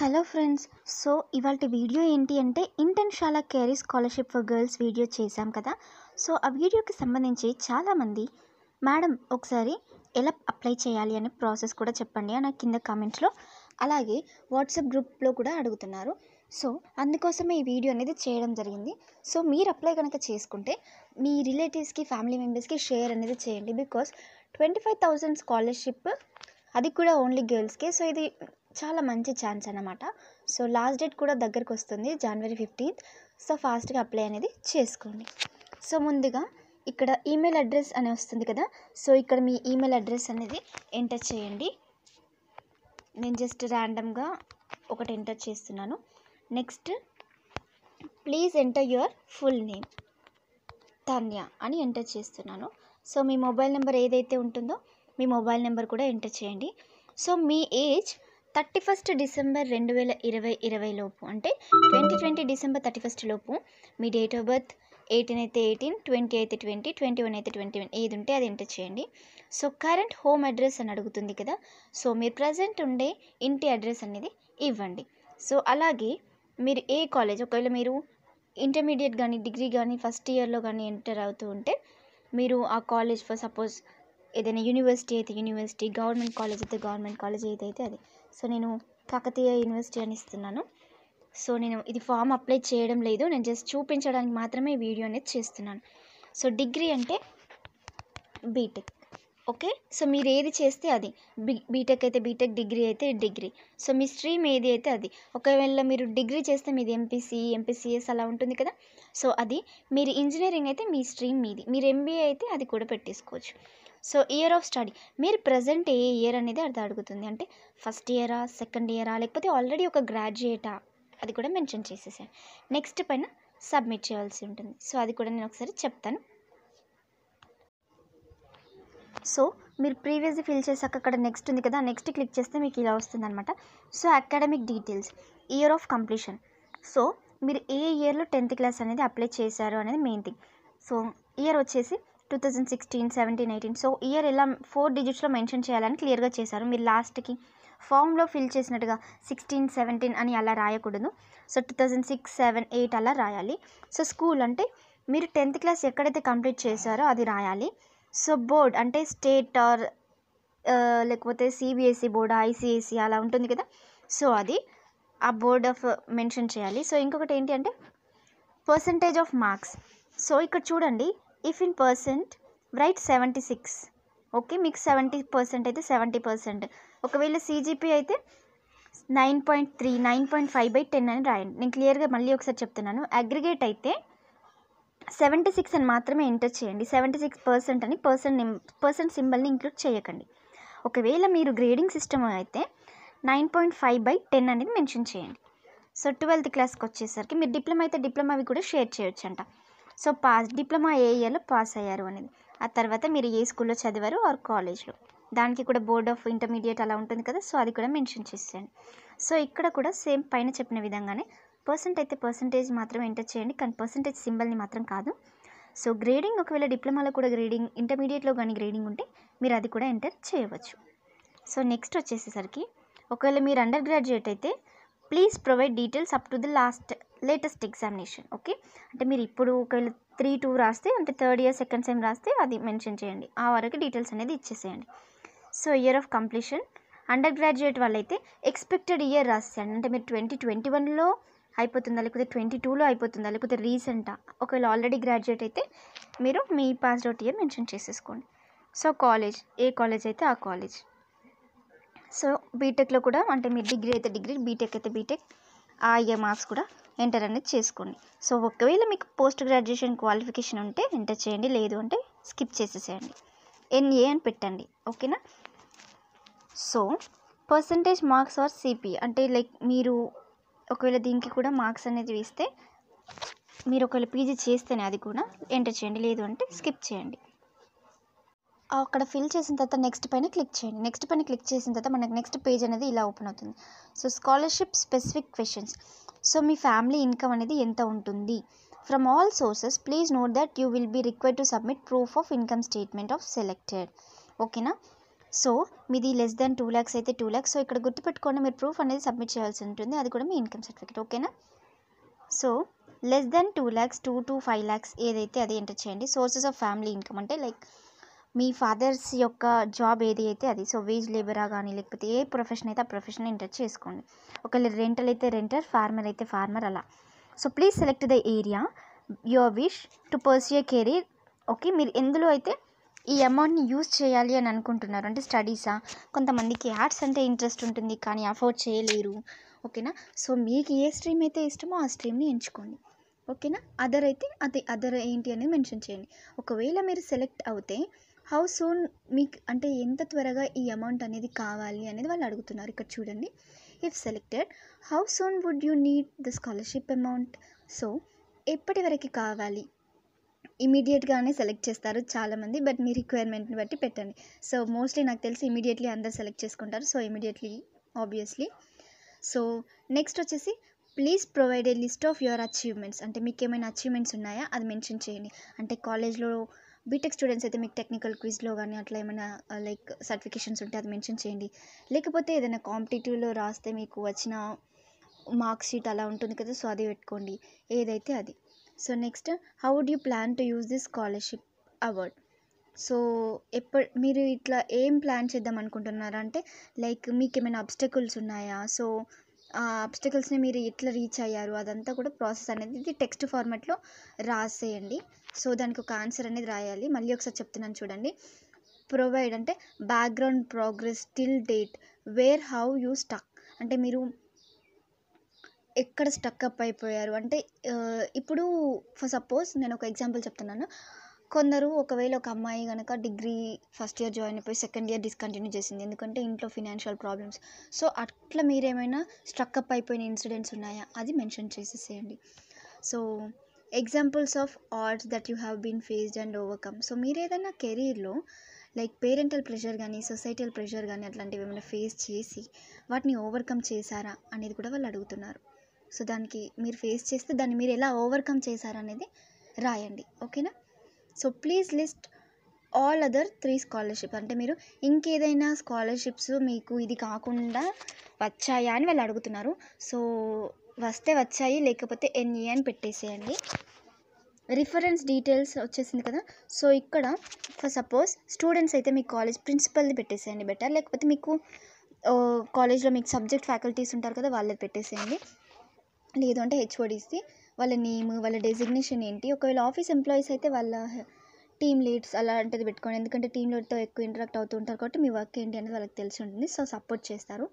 hello friends so ఇవాళ video ఏంటి అంటే Internshala career scholarship for girls video చేశాం కదా సో ఆ వీడియోకి సంబంధించి చాలామంది మేడం ఒకసారి ఎలా అప్లై చేయాలి అనే ప్రాసెస్ కూడా చెప్పండి అని కింద కామెంట్స్లో అలాగే వాట్సాప్ గ్రూప్లో కూడా అడుగుతున్నారు సో అందుకోసమే ఈ వీడియో అనేది చేయడం జరిగింది సో మీరు అప్లై కనుక చేసుకుంటే మీ రిలేటివ్స్కి ఫ్యామిలీ మెంబర్స్కి షేర్ అనేది చేయండి బికాస్ ట్వంటీ ఫైవ్ స్కాలర్షిప్ అది కూడా ఓన్లీ గర్ల్స్కే సో ఇది చాలా మంచి ఛాన్స్ అనమాట సో లాస్ట్ డేట్ కూడా దగ్గరకు వస్తుంది జనవరి ఫిఫ్టీన్త్ సో ఫాస్ట్గా అప్లై అనేది చేసుకోండి సో ముందుగా ఇక్కడ ఈమెయిల్ అడ్రస్ అనే వస్తుంది కదా సో ఇక్కడ మీ ఈమెయిల్ అడ్రస్ అనేది ఎంటర్ చేయండి నేను జస్ట్ ర్యాండమ్గా ఒకటి ఎంటర్ చేస్తున్నాను next please enter your full name Tanya అని ఎంటర్ చేస్తున్నాను సో మీ మొబైల్ నెంబర్ ఏదైతే ఉంటుందో మీ మొబైల్ నెంబర్ కూడా ఎంటర్ చేయండి సో మీ ఏజ్ థర్టీ ఫస్ట్ డిసెంబర్ రెండు వేల ఇరవై ఇరవై లోపు అంటే twenty twenty December thirty first లోపు మీ డేట్ ఆఫ్ బర్త్ ఎయిటీన్ అయితే ఎయిటీన్ ట్వంటీ అయితే ట్వంటీ ట్వంటీ వన్ అయితే ట్వంటీ వన్ ఏది ఉంటే అది ఎంటర్ చేయండి సో కరెంట్ హోమ్ అడ్రస్ అని అడుగుతుంది కదా సో మీరు ప్రజెంట్ ఉండే ఇంటి అడ్రస్ అనేది ఇవ్వండి సో అలాగే మీరు ఏ కాలేజ్ ఒకవేళ మీరు ఇంటర్మీడియట్ కానీ డిగ్రీ కానీ ఫస్ట్ ఇయర్లో కానీ ఎంటర్ అవుతూ ఉంటే మీరు ఆ కాలేజ్ ఫర్ సపోజ్ ఏదైనా యూనివర్సిటీ అయితే యూనివర్సిటీ గవర్నమెంట్ కాలేజ్ అయితే గవర్నమెంట్ కాలేజ్ ఏదైతే అది సో నేను కాకతీయ యూనివర్సిటీ అని ఇస్తున్నాను సో నేను ఇది ఫామ్ అప్లై చేయడం లేదు నేను జస్ట్ చూపించడానికి మాత్రమే ఈ వీడియో అనేది చేస్తున్నాను సో డిగ్రీ అంటే బీటెక్ ఓకే సో మీరు ఏది చేస్తే అది బి బీటెక్ అయితే బీటెక్ డిగ్రీ అయితే డిగ్రీ సో మీ స్ట్రీమ్ ఏది అయితే అది ఒకవేళ మీరు డిగ్రీ చేస్తే మీది ఎంపీసీ ఎంపీసీఎస్ e, అలా ఉంటుంది కదా సో అది మీరు ఇంజనీరింగ్ అయితే మీ స్ట్రీమ్ మీది మీరు ఎంబీఏ అయితే అది కూడా పెట్టేసుకోవచ్చు సో ఇయర్ ఆఫ్ స్టడీ మీరు ప్రజెంట్ ఏ ఇయర్ అనేది అర్థం అడుగుతుంది అంటే ఫస్ట్ ఇయరా సెకండ్ ఇయరా లేకపోతే ఆల్రెడీ ఒక గ్రాడ్యుయేటా అది కూడా మెన్షన్ చేసేసాను నెక్స్ట్ పైన సబ్మిట్ చేయాల్సి ఉంటుంది సో అది కూడా నేను ఒకసారి చెప్తాను సో మీరు ప్రీవియస్ ఫిల్ చేసాక అక్కడ నెక్స్ట్ ఉంది కదా నెక్స్ట్ క్లిక్ చేస్తే మీకు ఇలా వస్తుందన్నమాట so academic details year of completion so మీరు ఏ ఇయర్లో టెన్త్ క్లాస్ అనేది అప్లై చేశారు అనేది మెయిన్ థింగ్ సో ఇయర్ వచ్చేసి two thousand sixteen seventeen eighteen so year ఎలా ఫోర్ డిజిట్స్లో మెన్షన్ చేయాలని క్లియర్గా చేశారు మీరు లాస్ట్కి ఫామ్లో ఫిల్ చేసినట్టుగా సిక్స్టీన్ సెవెంటీన్ అని అలా రాయకూడదు so two thousand six seven eight అలా రాయాలి సో స్కూల్ అంటే మీరు టెన్త్ క్లాస్ ఎక్కడైతే కంప్లీట్ చేశారో అది రాయాలి సో బోర్డ్ అంటే స్టేట్ ఆర్ uh, లేకపోతే సిబిఎస్ఈ బోర్డ్ ఐసిఎస్ఈ అలా ఉంటుంది కదా సో అది ఆ బోర్డ్ ఆఫ్ మెన్షన్ చేయాలి సో ఇంకొకటి ఏంటి అంటే పర్సంటేజ్ ఆఫ్ మార్క్స్ సో ఇక్కడ చూడండి if in percent right seventy six okay మీకు సెవెంటీ పర్సెంట్ అయితే సెవెంటీ పర్సెంట్ ఒకవేళ సీజీపీ అయితే nine point three nine point five by ten అని రాయండి నేను క్లియర్గా మళ్ళీ ఒకసారి చెప్తున్నాను అగ్రిగేట్ అయితే సెవెంటీ సిక్స్ అని మాత్రమే ఎంటర్ చేయండి సెవెంటీ సిక్స్ పర్సెంట్ అని పర్సెంట్ పర్సెంట్ సింబల్ని ఇంక్లూడ్ చేయకండి ఒకవేళ మీరు గ్రేడింగ్ సిస్టమ్ అయితే nine point five by ten అనేది మెన్షన్ చేయండి సో ట్వెల్త్ క్లాస్కి వచ్చేసరికి మీరు డిప్లొమా అయితే అవి కూడా షేర్ చేయొచ్చు అంట సో పాస్ డిప్లొమా ఏ ఇయర్లో పాస్ అయ్యారు అనేది ఆ తర్వాత మీరు ఏ స్కూల్లో చదివారు ఆర్ కాలేజ్లో దానికి కూడా బోర్డ్ ఆఫ్ ఇంటర్మీడియట్ అలా ఉంటుంది కదా సో అది కూడా మెన్షన్ చేసేయండి సో ఇక్కడ కూడా సేమ్ పైన చెప్పిన విధంగానే పర్సెంట్ అయితే పర్సంటేజ్ మాత్రం ఎంటర్ చేయండి కానీ పర్సంటేజ్ సింబల్ని మాత్రం కాదు సో గ్రేడింగ్ ఒకవేళ డిప్లొమాలో కూడా గ్రేడింగ్ ఇంటర్మీడియట్లో కానీ గ్రేడింగ్ ఉంటే మీరు అది కూడా ఎంటర్ చేయవచ్చు సో నెక్స్ట్ వచ్చేసేసరికి ఒకవేళ మీరు అండర్ గ్రాడ్యుయేట్ అయితే please provide details up to the last latest examination okay అంటే మీరు ఇప్పుడు ఒకవేళ త్రీ టూ రాస్తే అంటే థర్డ్ ఇయర్ సెకండ్ సెమ్ రాస్తే అది మెన్షన్ చేయండి ఆ వరకు డీటెయిల్స్ అనేది ఇచ్చేసేయండి so year of completion undergraduate వాళ్ళైతే ఎక్స్పెక్టెడ్ ఇయర్ రాసేయండి అంటే మీరు ట్వంటీ ట్వంటీ వన్లో అయిపోతుందా లేకపోతే ట్వంటీ టూలో అయిపోతుందా లేకపోతే రీసెంటా ఒకవేళ ఆల్రెడీ గ్రాడ్యుయేట్ అయితే మీరు మీ పాస్ అవుట్ ఇయర్ మెన్షన్ చేసేసుకోండి సో కాలేజ్ ఏ కాలేజ్ అయితే ఆ కాలేజ్ సో బీటెక్లో కూడా అంటే మీరు డిగ్రీ అయితే డిగ్రీ బీటెక్ అయితే బీటెక్ ఆ ఇయర్ మార్క్స్ కూడా ఎంటర్ అనేది చేసుకోండి సో ఒకవేళ మీకు పోస్ట్ గ్రాడ్యుయేషన్ క్వాలిఫికేషన్ ఉంటే ఎంటర్ చేయండి లేదు అంటే స్కిప్ చేసేసేయండి ఎన్ఏ అని పెట్టండి ఓకేనా so percentage marks or CP అంటే లైక్ మీరు ఒకవేళ దీనికి కూడా మార్క్స్ అనేది వేస్తే మీరు ఒకవేళ పీజీ చేస్తేనే అది కూడా ఎంటర్ చేయండి లేదు అంటే స్కిప్ చేయండి అక్కడ ఫిల్ చేసిన తర్వాత నెక్స్ట్ పైన క్లిక్ చేయండి నెక్స్ట్ పైన క్లిక్ చేసిన తర్వాత మనకు నెక్స్ట్ పేజ్ అనేది ఇలా ఓపెన్ అవుతుంది so scholarship specific questions so మీ ఫ్యామిలీ ఇన్కమ్ అనేది ఎంత ఉంటుంది from all sources please note that you will be require to submit proof of income statement of selected ఓకేనా సో మీది లెస్ దెన్ టూ ల్యాక్స్ అయితే టూ ల్యాక్స్ సో ఇక్కడ గుర్తుపెట్టుకోండి మీరు ప్రూఫ్ అనేది సబ్మిట్ చేయాల్సి ఉంటుంది అది కూడా మీ ఇన్కమ్ సర్టిఫికేట్ ఓకేనా so less then two lakhs two to five lakhs ఏదైతే అది ఎంటర్ చేయండి సోర్సెస్ ఆఫ్ ఫ్యామిలీ ఇన్కమ్ అంటే లైక్ మీ ఫాదర్స్ యొక్క జాబ్ ఏది అయితే అది సో వేజ్ లేబరా కానీ లేకపోతే ఏ ప్రొఫెషన్ అయితే ఆ ప్రొఫెషన్ ఎంటర్ చేసుకోండి ఒకవేళ రెంటల్ అయితే రెంటర్ ఫార్మర్ అయితే ఫార్మర్ అలా so please select the area your wish to pursue career okay మీరు ఎందులో అయితే ఈ అమౌంట్ని యూజ్ చేయాలి అని అనుకుంటున్నారు అంటే స్టడీసా కొంతమందికి ఆర్ట్స్ అంటే ఇంట్రెస్ట్ ఉంటుంది కానీ అఫోర్డ్ చేయలేరు ఓకేనా సో మీకు ఏ స్ట్రీమ్ అయితే ఇష్టమో ఆ స్ట్రీమ్ని ఎంచుకోండి ఓకేనా అదర్ అయితే అది అదర్ ఏంటి అనేది మెన్షన్ చేయండి ఒకవేళ మీరు సెలెక్ట్ అవుతే హౌ సూన్ మీకు అంటే ఎంత త్వరగా ఈ అమౌంట్ అనేది కావాలి అనేది వాళ్ళు అడుగుతున్నారు ఇక్కడ చూడండి if selected how soon would you need the scholarship amount so ఎప్పటి వరకు కావాలి ఇమీడియట్గానే సెలెక్ట్ చేస్తారు చాలామంది బట్ మీ రిక్వైర్మెంట్ని బట్టి పెట్టండి సో మోస్ట్లీ నాకు తెలిసి ఇమీడియట్లీ అందరు సెలెక్ట్ చేసుకుంటారు so immediately obviously so next వచ్చేసి please provide a list of your achievements అంటే మీకు ఏమైనా అచీవ్మెంట్స్ ఉన్నాయా అది మెన్షన్ చేయండి అంటే కాలేజ్లో బీటెక్ స్టూడెంట్స్ అయితే మీకు టెక్నికల్ క్విజ్లో కానీ అట్లా ఏమైనా లైక్ సర్టిఫికేషన్స్ ఉంటే అది మెన్షన్ చేయండి లేకపోతే ఏదైనా కాంపిటేటివ్లో రాస్తే మీకు వచ్చిన మార్క్ షీట్ అలా ఉంటుంది కదా సో అది పెట్టుకోండి ఏదైతే అది so next how would you plan to use this scholarship award so ఎప్ప మీరు ఇట్లా ఏం ప్లాన్ చేద్దాం అనుకుంటున్నారా అంటే లైక్ మీకు ఏమైనా అబ్స్టకుల్స్ ఉన్నాయా సో ఆ అబ్స్టకల్స్ని మీరు ఎట్లా రీచ్ అయ్యారు అదంతా కూడా ప్రాసెస్ అనేది ఇది టెక్స్ట్ ఫార్మాట్లో రాసేయండి సో దానికి ఒక ఆన్సర్ అనేది రాయాలి మళ్ళీ ఒకసారి చెప్తున్నాను చూడండి ప్రొవైడ్ అంటే background progress till date where how you stuck అంటే మీరు ఎక్కడ స్టక్ అప్ అయిపోయారు అంటే ఇప్పుడు ఫర్ సపోజ్ నేను ఒక ఎగ్జాంపుల్ చెప్తున్నాను కొందరు ఒకవేళ ఒక అమ్మాయి కనుక డిగ్రీ ఫస్ట్ ఇయర్ జాయిన్ అయిపోయి సెకండ్ ఇయర్ డిస్కంటిన్యూ చేసింది ఎందుకంటే ఇంట్లో ఫినాన్షియల్ ప్రాబ్లమ్స్ సో అట్లా మీరేమైనా స్ట్రక్అప్ అయిపోయిన ఇన్సిడెంట్స్ ఉన్నాయా అది మెన్షన్ చేసేసేయండి so examples of arts that you have been faced and overcome so మీరు ఏదైనా కెరీర్లో లైక్ పేరెంటల్ ప్రెషర్ కానీ సొసైటల్ ప్రెషర్ కానీ అట్లాంటివి ఏమైనా ఫేస్ చేసి వాటిని ఓవర్కమ్ చేశారా అనేది కూడా వాళ్ళు అడుగుతున్నారు సో దానికి మీరు ఫేస్ చేస్తే దాన్ని మీరు ఎలా ఓవర్కమ్ చేశారనేది రాయండి ఓకేనా so please list all other three scholarship అంటే మీరు ఇంకేదైనా స్కాలర్షిప్స్ మీకు ఇది కాకుండా వచ్చాయా అని వాళ్ళు అడుగుతున్నారు సో వస్తే వచ్చాయి లేకపోతే ఎన్ఏ అని పెట్టేసేయండి రిఫరెన్స్ డీటెయిల్స్ వచ్చేసింది కదా సో ఇక్కడ ఫర్ సపోజ్ స్టూడెంట్స్ అయితే మీ కాలేజ్ ప్రిన్సిపల్ది పెట్టేసేయండి బెటర్ లేకపోతే మీకు కాలేజ్లో మీకు సబ్జెక్ట్ ఫ్యాకల్టీస్ ఉంటారు కదా వాళ్ళది పెట్టేసేయండి లేదు అంటే హెచ్ఓడిస్ది వాళ్ళ నేమ్ వాళ్ళ డెసిగ్నేషన్ ఏంటి ఒకవేళ ఆఫీస్ ఎంప్లాయీస్ అయితే వాళ్ళ టీమ్ లీడ్స్ అలాంటిది పెట్టుకోండి ఎందుకంటే టీమ్ లీడ్తో ఎక్కువ ఇంటరాక్ట్ అవుతూ ఉంటారు కాబట్టి మీ వర్క్ ఏంటి అనేది వాళ్ళకి తెలిసి ఉంటుంది సో సపోర్ట్ చేస్తారు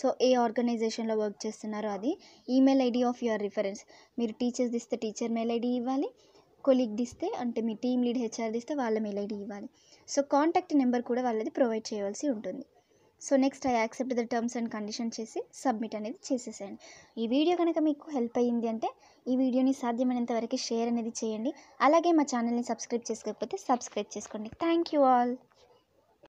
సో ఏ ఆర్గనైజేషన్లో వర్క్ చేస్తున్నారో అది email ID of your reference మీరు టీచర్స్ ఇస్తే టీచర్ మెయిల్ ఐడి ఇవ్వాలి కొలీగ్ది ఇస్తే అంటే మీ టీమ్ లీడ్ హెచ్ఆర్ది ఇస్తే వాళ్ళ మెయిల్ ఐడి ఇవ్వాలి సో కాంటాక్ట్ నెంబర్ కూడా వాళ్ళది ప్రొవైడ్ చేయవలసి ఉంటుంది so next I accept the terms and condition చేసి సబ్మిట్ అనేది చేసేసేయండి ఈ వీడియో కనుక మీకు హెల్ప్ అయ్యింది అంటే ఈ వీడియోని సాధ్యమైనంత వరకు షేర్ అనేది చేయండి అలాగే మా ఛానల్ని సబ్స్క్రైబ్ చేసుకోకపోతే సబ్స్క్రైబ్ చేసుకోండి థ్యాంక్ యూ ఆల్